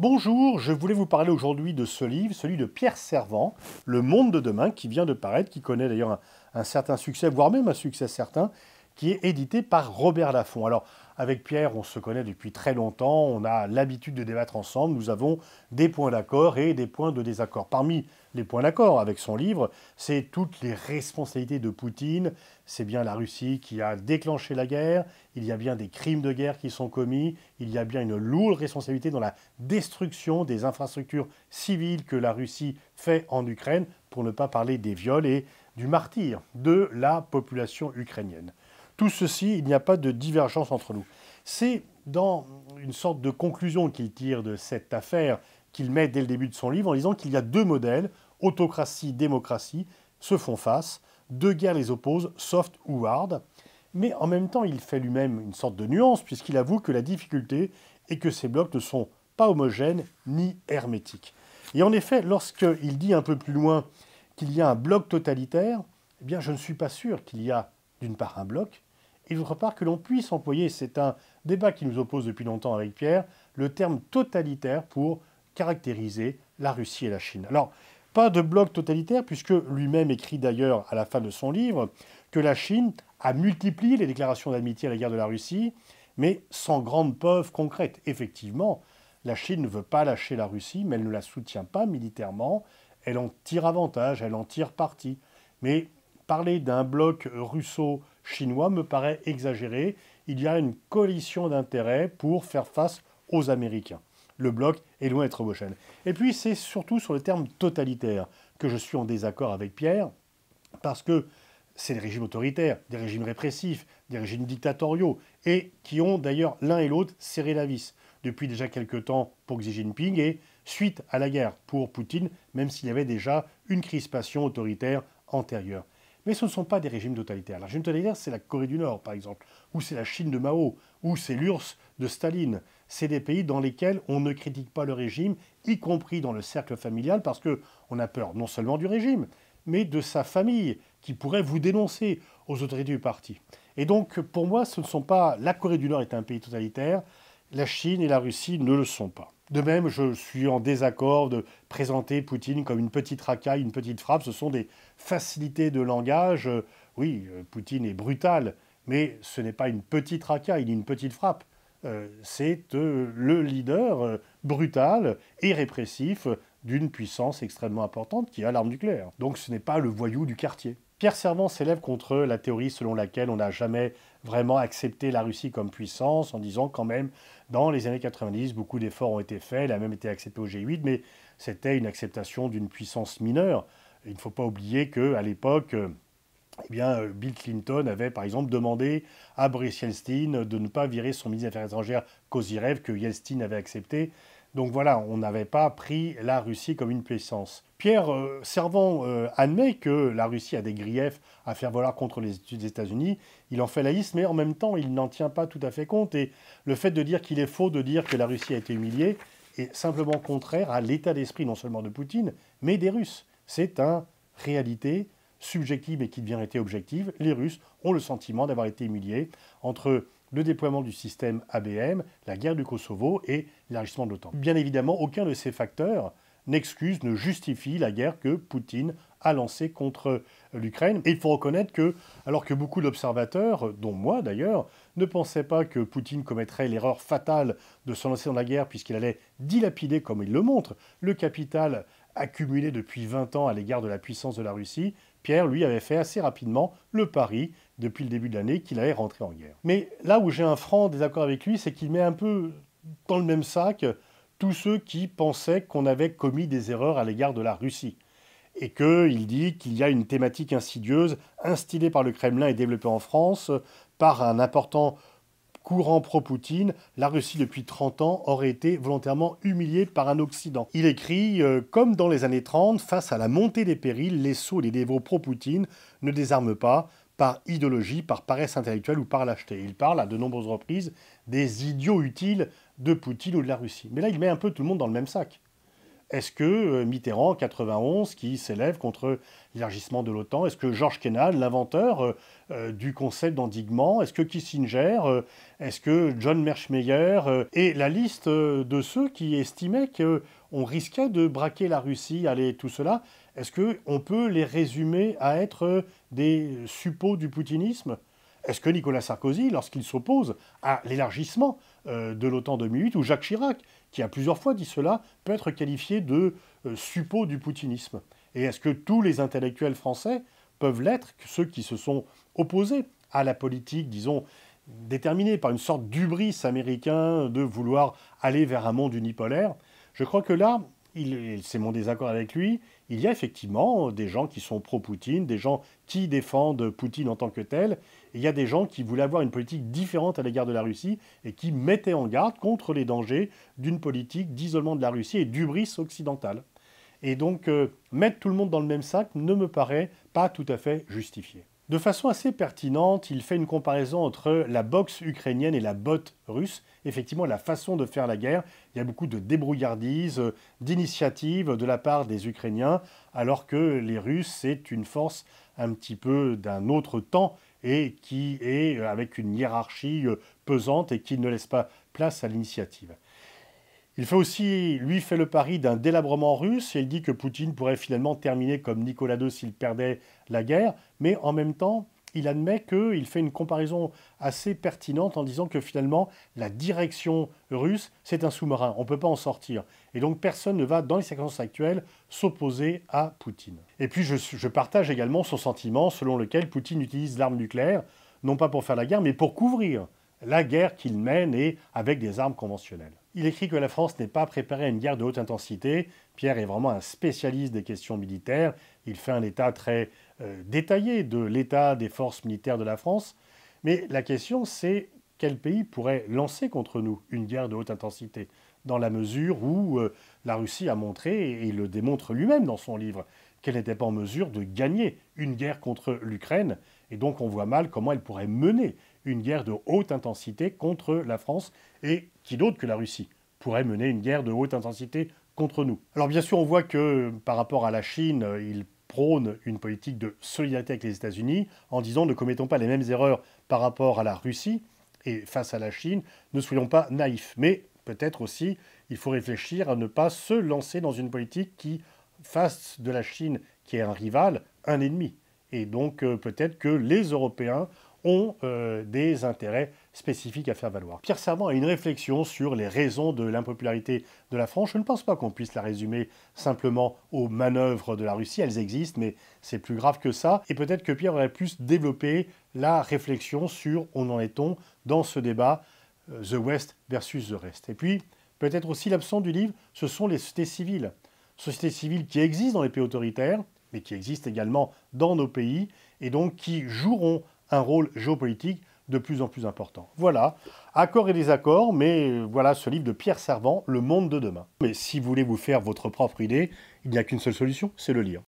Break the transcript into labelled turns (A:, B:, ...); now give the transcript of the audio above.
A: Bonjour, je voulais vous parler aujourd'hui de ce livre, celui de Pierre Servant, Le monde de demain, qui vient de paraître, qui connaît d'ailleurs un, un certain succès, voire même un succès certain, qui est édité par Robert Laffont. Alors, avec Pierre, on se connaît depuis très longtemps, on a l'habitude de débattre ensemble, nous avons des points d'accord et des points de désaccord. Parmi les points d'accord avec son livre, c'est toutes les responsabilités de Poutine, c'est bien la Russie qui a déclenché la guerre, il y a bien des crimes de guerre qui sont commis, il y a bien une lourde responsabilité dans la destruction des infrastructures civiles que la Russie fait en Ukraine, pour ne pas parler des viols et du martyr de la population ukrainienne. Tout ceci, il n'y a pas de divergence entre nous. C'est dans une sorte de conclusion qu'il tire de cette affaire qu'il met dès le début de son livre en disant qu'il y a deux modèles, autocratie, démocratie, se font face, deux guerres les opposent, soft ou hard. Mais en même temps, il fait lui-même une sorte de nuance puisqu'il avoue que la difficulté est que ces blocs ne sont pas homogènes ni hermétiques. Et en effet, lorsqu'il dit un peu plus loin qu'il y a un bloc totalitaire, eh bien je ne suis pas sûr qu'il y a d'une part un bloc, il d'autre part que l'on puisse employer, c'est un débat qui nous oppose depuis longtemps avec Pierre, le terme totalitaire pour caractériser la Russie et la Chine. Alors, pas de bloc totalitaire, puisque lui-même écrit d'ailleurs à la fin de son livre que la Chine a multiplié les déclarations d'amitié à l'égard de la Russie, mais sans grande preuve concrète. Effectivement, la Chine ne veut pas lâcher la Russie, mais elle ne la soutient pas militairement, elle en tire avantage, elle en tire parti. Mais parler d'un bloc russo chinois me paraît exagéré. Il y a une coalition d'intérêts pour faire face aux Américains. Le bloc est loin d'être homogène. Et puis c'est surtout sur le terme totalitaire que je suis en désaccord avec Pierre, parce que c'est des régimes autoritaires, des régimes répressifs, des régimes dictatoriaux, et qui ont d'ailleurs l'un et l'autre serré la vis depuis déjà quelques temps pour Xi Jinping et suite à la guerre pour Poutine, même s'il y avait déjà une crispation autoritaire antérieure. Mais ce ne sont pas des régimes totalitaires. Le régime totalitaire, c'est la Corée du Nord, par exemple, ou c'est la Chine de Mao, ou c'est l'URSS de Staline. C'est des pays dans lesquels on ne critique pas le régime, y compris dans le cercle familial, parce qu'on a peur non seulement du régime, mais de sa famille, qui pourrait vous dénoncer aux autorités du parti. Et donc, pour moi, ce ne sont pas... La Corée du Nord est un pays totalitaire, la Chine et la Russie ne le sont pas. De même, je suis en désaccord de présenter Poutine comme une petite racaille, une petite frappe. Ce sont des facilités de langage. Euh, oui, euh, Poutine est brutal, mais ce n'est pas une petite racaille ni une petite frappe. Euh, c'est le leader brutal et répressif d'une puissance extrêmement importante qui a l'arme nucléaire. Donc ce n'est pas le voyou du quartier. Pierre Servan s'élève contre la théorie selon laquelle on n'a jamais vraiment accepté la Russie comme puissance, en disant quand même, dans les années 90, beaucoup d'efforts ont été faits, elle a même été acceptée au G8, mais c'était une acceptation d'une puissance mineure. Il ne faut pas oublier qu'à l'époque, eh bien, Bill Clinton avait par exemple demandé à Boris Yeltsin de ne pas virer son ministre des Affaires étrangères Kozirev, que Yeltsin avait accepté. Donc voilà, on n'avait pas pris la Russie comme une puissance. Pierre Servan euh, Servant euh, admet que la Russie a des griefs à faire valoir contre les États-Unis. Il en fait laïs, mais en même temps, il n'en tient pas tout à fait compte. Et le fait de dire qu'il est faux de dire que la Russie a été humiliée est simplement contraire à l'état d'esprit non seulement de Poutine, mais des Russes. C'est une réalité subjective et qui devient été objective. Les Russes ont le sentiment d'avoir été humiliés entre le déploiement du système ABM, la guerre du Kosovo et l'élargissement de l'OTAN. Bien évidemment, aucun de ces facteurs n'excuse, ne justifie la guerre que Poutine a lancée contre l'Ukraine. Et il faut reconnaître que, alors que beaucoup d'observateurs, dont moi d'ailleurs, ne pensaient pas que Poutine commettrait l'erreur fatale de se lancer dans la guerre puisqu'il allait dilapider, comme il le montre, le capital accumulé depuis 20 ans à l'égard de la puissance de la Russie, Pierre, lui, avait fait assez rapidement le pari, depuis le début de l'année, qu'il allait rentrer en guerre. Mais là où j'ai un franc désaccord avec lui, c'est qu'il met un peu dans le même sac tous ceux qui pensaient qu'on avait commis des erreurs à l'égard de la Russie. Et qu'il dit qu'il y a une thématique insidieuse instillée par le Kremlin et développée en France par un important courant pro-Poutine, la Russie depuis 30 ans aurait été volontairement humiliée par un Occident. Il écrit euh, Comme dans les années 30, face à la montée des périls, les sots, les dévots pro-Poutine ne désarment pas par idéologie, par paresse intellectuelle ou par lâcheté. Il parle à de nombreuses reprises des idiots utiles de Poutine ou de la Russie. Mais là, il met un peu tout le monde dans le même sac. Est-ce que euh, Mitterrand, 91, qui s'élève contre l'élargissement de l'OTAN, est-ce que Georges Kennan, l'inventeur euh, euh, du concept d'endiguement, est-ce que Kissinger, est-ce que John Merschmeyer, et la liste de ceux qui estimaient qu'on risquait de braquer la Russie, allez, tout cela, est-ce qu'on peut les résumer à être des suppôts du poutinisme Est-ce que Nicolas Sarkozy, lorsqu'il s'oppose à l'élargissement, euh, de l'OTAN 2008, où Jacques Chirac, qui a plusieurs fois dit cela, peut être qualifié de euh, suppôt du poutinisme. Et est-ce que tous les intellectuels français peuvent l'être, ceux qui se sont opposés à la politique, disons, déterminée par une sorte d'ubris américain de vouloir aller vers un monde unipolaire Je crois que là, c'est mon désaccord avec lui, il y a effectivement des gens qui sont pro-Poutine, des gens qui défendent Poutine en tant que tel, il y a des gens qui voulaient avoir une politique différente à l'égard de la Russie et qui mettaient en garde contre les dangers d'une politique d'isolement de la Russie et d'ubris occidental. Et donc, euh, mettre tout le monde dans le même sac ne me paraît pas tout à fait justifié. De façon assez pertinente, il fait une comparaison entre la boxe ukrainienne et la botte russe. Effectivement, la façon de faire la guerre, il y a beaucoup de débrouillardise, euh, d'initiative de la part des Ukrainiens, alors que les Russes, c'est une force un petit peu d'un autre temps et qui est euh, avec une hiérarchie euh, pesante et qui ne laisse pas place à l'initiative. Il fait aussi, lui, fait le pari d'un délabrement russe et il dit que Poutine pourrait finalement terminer comme Nicolas II s'il perdait la guerre, mais en même temps, il admet qu'il fait une comparaison assez pertinente en disant que finalement, la direction russe, c'est un sous-marin, on ne peut pas en sortir. Et donc personne ne va, dans les circonstances actuelles, s'opposer à Poutine. Et puis je, partage également son sentiment selon lequel Poutine utilise l'arme nucléaire, non pas pour faire la guerre, mais pour couvrir la guerre qu'il mène est avec des armes conventionnelles. Il écrit que la France n'est pas préparée à une guerre de haute intensité. Pierre est vraiment un spécialiste des questions militaires. Il fait un état très euh, détaillé de l'état des forces militaires de la France. Mais la question, c'est quel pays pourrait lancer contre nous une guerre de haute intensité Dans la mesure où euh, la Russie a montré, et il le démontre lui-même dans son livre, qu'elle n'était pas en mesure de gagner une guerre contre l'Ukraine. Et donc on voit mal comment elle pourrait mener une guerre de haute intensité contre la France et qui d'autre que la Russie pourrait mener une guerre de haute intensité contre nous. Alors bien sûr, on voit que par rapport à la Chine, il prône une politique de solidarité avec les États-Unis en disant ne commettons pas les mêmes erreurs par rapport à la Russie et face à la Chine, ne soyons pas naïfs. Mais peut-être aussi, il faut réfléchir à ne pas se lancer dans une politique qui fasse de la Chine, qui est un rival, un ennemi. Et donc euh, peut-être que les Européens ont euh, des intérêts spécifiques à faire valoir. Pierre Servant a une réflexion sur les raisons de l'impopularité de la France. Je ne pense pas qu'on puisse la résumer simplement aux manœuvres de la Russie. Elles existent, mais c'est plus grave que ça. Et peut-être que Pierre aurait plus développer la réflexion sur on en est-on dans ce débat euh, The West versus the Rest. Et puis, peut-être aussi l'absence du livre, ce sont les sociétés civiles. Sociétés civiles qui existent dans les pays autoritaires, mais qui existent également dans nos pays, et donc qui joueront un rôle géopolitique de plus en plus important. Voilà, accords et désaccords, mais voilà ce livre de Pierre Servant, Le monde de demain. Mais si vous voulez vous faire votre propre idée, il n'y a qu'une seule solution, c'est le lire.